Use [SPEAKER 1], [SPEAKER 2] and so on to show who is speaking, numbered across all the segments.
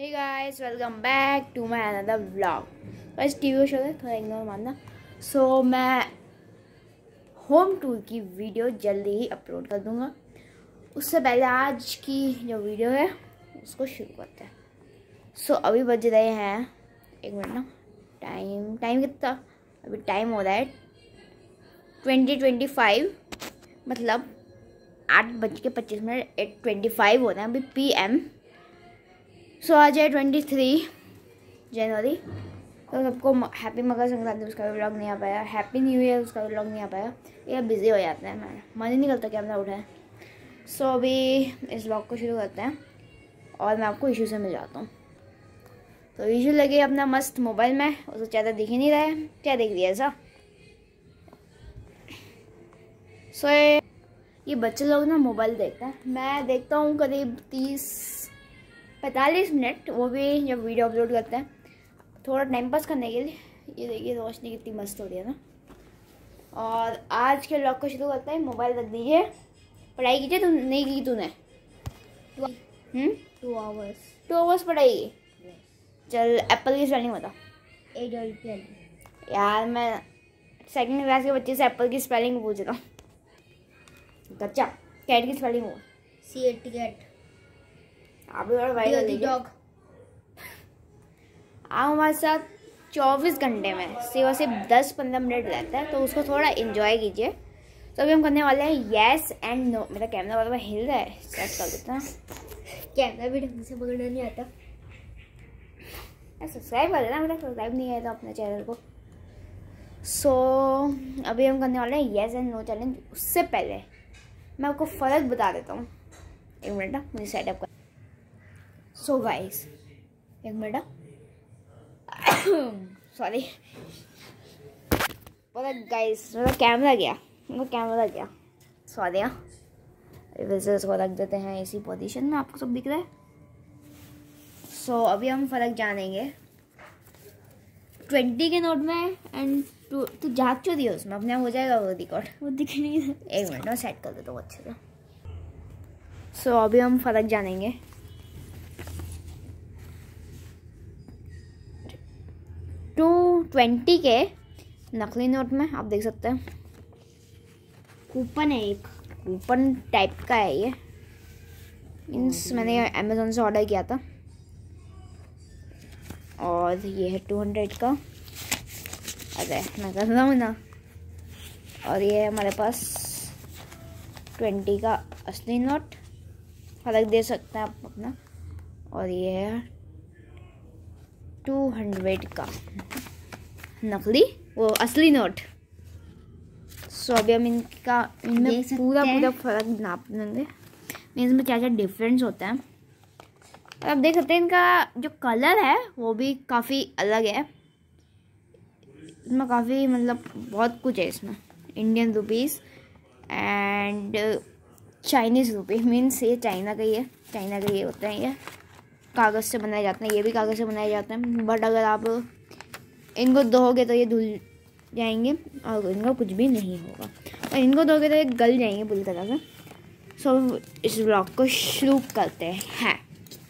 [SPEAKER 1] Hey guys welcome back to my another vlog बस TV show है थोड़ा ignore मानना सो so, मैं होम टूर की वीडियो जल्दी ही अपलोड कर दूँगा उससे पहले आज की जो वीडियो है उसको शुरू करते हैं सो so, अभी बज रहे हैं एक मिनट ना टाइम टाइम कितना अभी टाइम हो रहा है ट्वेंटी ट्वेंटी फाइव मतलब आठ बज के पच्चीस मिनट एट ट्वेंटी फाइव हो रहे हैं अभी पी एम सो आज है ट्वेंटी थ्री जनवरी तो सबको हैप्पी मकर संक्रांति उसका भी ब्लॉग नहीं आ पाया हैप्पी न्यू ईयर उसका भी ब्लॉग नहीं आ पाया ये बिज़ी हो जाते हैं मैं मन ही नहीं करता कैमरा उठाए सो so, अभी इस ब्लॉग को शुरू करते हैं और मैं आपको इशू से मिल जाता हूँ तो इशू लगे अपना मस्त मोबाइल में उसको ज़्यादा तो दिख ही नहीं रहा है क्या देख लिया ऐसा सो so, ये बच्चे लोग ना मोबाइल देखते हैं मैं देखता हूँ करीब तीस पैंतालीस मिनट वो भी जब वीडियो अपलोड करते हैं थोड़ा टाइम पास करने के लिए ये देखिए रोशनी कितनी मस्त हो रही है ना और आज के ब्लॉग को शुरू करते हैं मोबाइल रख दीजिए पढ़ाई कीजिए तुम नहीं की तूने टू आवर्स टू आवर्स पढ़ाई की चल एप्पल की स्पेलिंग बता ए यार मैं सेकंड क्लास के बच्चे से एप्पल की स्पेलिंग पूछ रहा हूँ अच्छा कैट की स्पेलिंग हो सी एट कैट आप हमारे साथ चौबीस घंटे में सिवा सिर्फ दस पंद्रह मिनट रहता है तो उसको थोड़ा इंजॉय कीजिए तो अभी हम करने वाले हैं येस एंड नो मेरा कैमरा बार बार हिल रहा है सेट कर देता हैं कैमरा भी ढंग से पकड़ना नहीं आता सब्सक्राइब कर देना मेरा सब्सक्राइब नहीं आया था तो अपने चैनल को सो so, अभी हम करने वाले हैं येस एंड नो चैलेंज उससे पहले मैं आपको फ़र्क बता देता हूँ एक मिनट ना मुझे सेटअप कर सो गाइस एक मिनट सॉरी हाँ। पता गाइस मेरा कैमरा गया मेरा कैमरा गया सॉरी हाँ वैसे उसको रख देते हैं इसी पोजीशन में आपको सब दिख रहा है सो so, अभी हम फ़र्क जानेंगे ट्वेंटी के नोट में एंड टू तो जाग चो है उसमें अपने हो जाएगा वो रिकॉर्ड वो दिख नहीं एक मिनट में हाँ, सेट कर देता हूँ अच्छे से सो so, अभी हम फ़र्क जानेंगे ट्वेंटी के नकली नोट में आप देख सकते हैं कूपन है एक कूपन टाइप का है ये मीन्स मैंने अमेज़ोन से ऑर्डर किया था और ये है टू हंड्रेड का अरे मैं कर रहा हूँ ना और ये है हमारे पास ट्वेंटी का असली नोट फर्क दे सकते हैं आप अपना और ये है टू हंड्रेड का नकली वो असली नोट सो अभी हम इनका इनमें पूरा पूरा फर्क नाप लेंगे मीन में क्या क्या डिफरेंस होता है और आप देख सकते हैं इनका जो कलर है वो भी काफ़ी अलग है इसमें काफ़ी मतलब बहुत कुछ है इसमें Indian rupees and Chinese rupee means ये चाइना का ही है चाइना का ये होता है ये कागज़ से बनाए जाते हैं ये भी कागज़ से बनाए जाते हैं बट अगर आप इनको दोगे तो ये धुल जाएंगे और इनका कुछ भी नहीं होगा और इनको दोगे तो ये गल जाएंगे पूरी तरह से सो इस ब्लॉग को शुरू करते हैं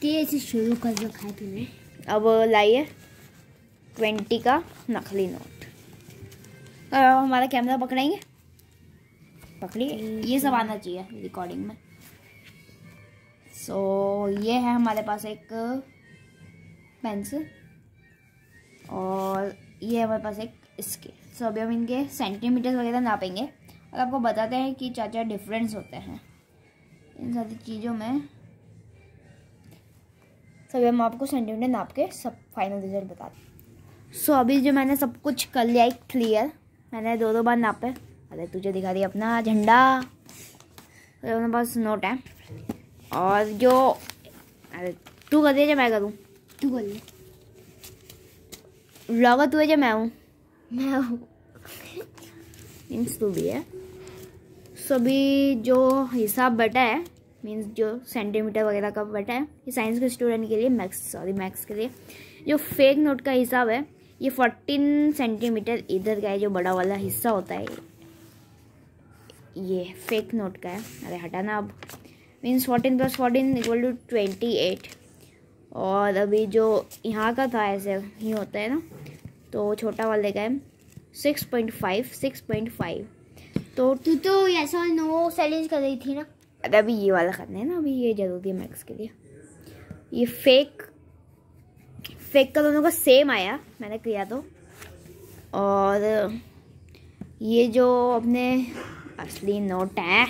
[SPEAKER 1] तेज शुरू कर दो खाए तुमने अब लाइए ट्वेंटी का नकली नोट और अब हमारा कैमरा पकड़ेंगे पकड़िए ये सब आना चाहिए रिकॉर्डिंग में सो so, ये है हमारे पास एक पेंसिल और ये है हमारे पास एक स्केल सो अभी हम इनके सेंटीमीटर्स वगैरह नापेंगे और आपको बताते हैं कि चार चार डिफरेंस होते हैं इन सारी चीज़ों में सभी हम आपको सेंटीमीटर नाप के सब फाइनल रिजल्ट बता दें सो अभी जो मैंने सब कुछ कर लिया एक क्लियर मैंने दो दो बार नापे अरे तुझे दिखा दिया अपना झंडा अरे अपने पास नोट है और जो अरे तू कर दे मैं करूँ तू कर ले लावा तू है या मैं हूँ मैं हूँ मीन्स तू भी है सो अभी जो हिसाब बटा है मीन्स जो सेंटीमीटर वगैरह का बटा है ये साइंस के स्टूडेंट के लिए मैक्स सॉरी मैक्स के लिए जो फेक नोट का हिसाब है ये फोर्टीन सेंटीमीटर इधर का है जो बड़ा वाला हिस्सा होता है ये फेक नोट का है अरे हटाना अब means fourteen plus fourteen equal to twenty eight और अभी जो यहाँ का था ऐसे ही होता है ना तो छोटा वाले का है six point five six point five तो तू तो ऐसा नो सैलेंज कर रही थी ना अरे अभी ये वाला करना है ना अभी ये जरूरी है मैक्स के लिए ये फेक फेक का दोनों का सेम आया मैंने किया तो और ये जो अपने असली नोट है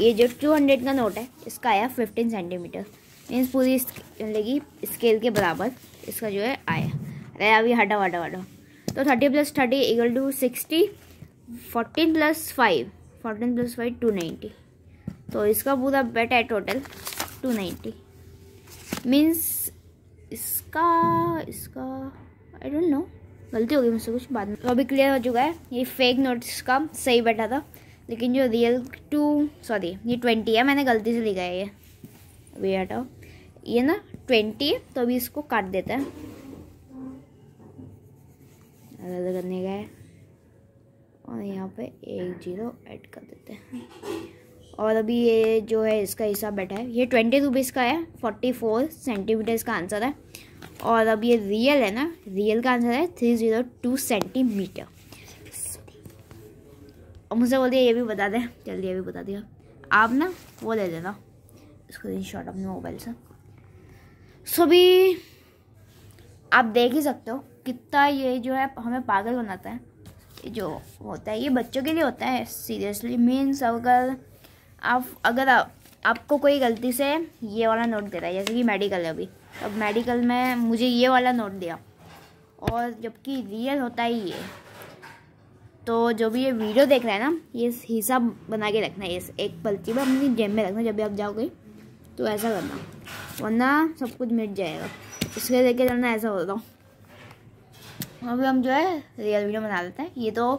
[SPEAKER 1] ये जो टू हंड्रेड का नोट है इसका आया फिफ्टीन सेंटीमीटर मीन्स पूरी लगी स्केल के बराबर इसका जो है आया रहा अभी हटा वाडा वाडा तो thirty plus thirty equal to sixty fourteen plus five fourteen plus five to ninety तो इसका पूरा बेटा है टोटल टू नाइन्टी मीन्स इसका इसका आई डोंट नो गलती होगी मुझसे कुछ बाद में तो अभी क्लियर हो चुका है ये फेक नोट्स का सही बैठा था लेकिन जो रियल टू सॉरी ये ट्वेंटी है मैंने गलती से लिखा है ये वेट ये ना ट्वेंटी है तो अभी इसको काट देता है अलग अलग करने का है और यहाँ पे एक जीरो ऐड कर देते हैं और अभी ये जो है इसका हिसाब बैठा है ये ट्वेंटी रुपीज़ का है फोर्टी फोर सेंटीमीटर इसका आंसर है और अब ये रियल है ना रियल का आंसर है थ्री ज़ीरो टू सेंटीमीटर और मुझसे बोलिए ये भी बता दें जल्दी ये भी बता दिया आप ना वो ले लेना स्क्रीन शॉट अपने मोबाइल से सो भी आप देख ही सकते हो कितना ये जो है हमें पागल बनाता है जो होता है ये बच्चों के लिए होता है सीरियसली मीन्स अगर आप अगर आप आपको कोई गलती से ये वाला नोट दे रहा है जैसे कि मेडिकल है अभी अब मेडिकल में मुझे ये वाला नोट दिया और जबकि रियल होता ही ये तो जो भी ये वीडियो देख रहा है ना ये हिसाब बना के रखना है ये एक पल्ची में अपनी जेब में रखना जब भी आप जाओगे तो ऐसा करना वरना सब कुछ मिट जाएगा इसके लेके जाना ऐसा होता हूँ अभी हम जो है रियल वीडियो बना लेते हैं ये तो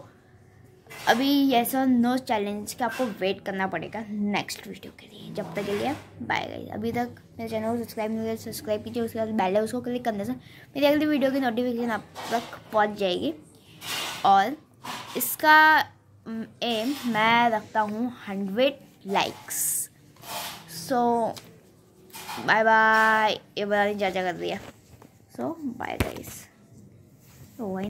[SPEAKER 1] अभी ऐसा नो चैलेंज का आपको वेट करना पड़ेगा नेक्स्ट वीडियो के लिए जब तक के लिए बाय गाइस अभी तक मेरे चैनल को सब्सक्राइब नहीं किया सब्सक्राइब कीजिए उसके बाद बैल है उसको क्लिक करने से मेरी अगली वीडियो की नोटिफिकेशन आप तक पहुँच जाएगी और इसका एम मैं रखता हूँ hundred likes so bye bye ये बता नहीं चाचा कर दिया सो बाय गाइस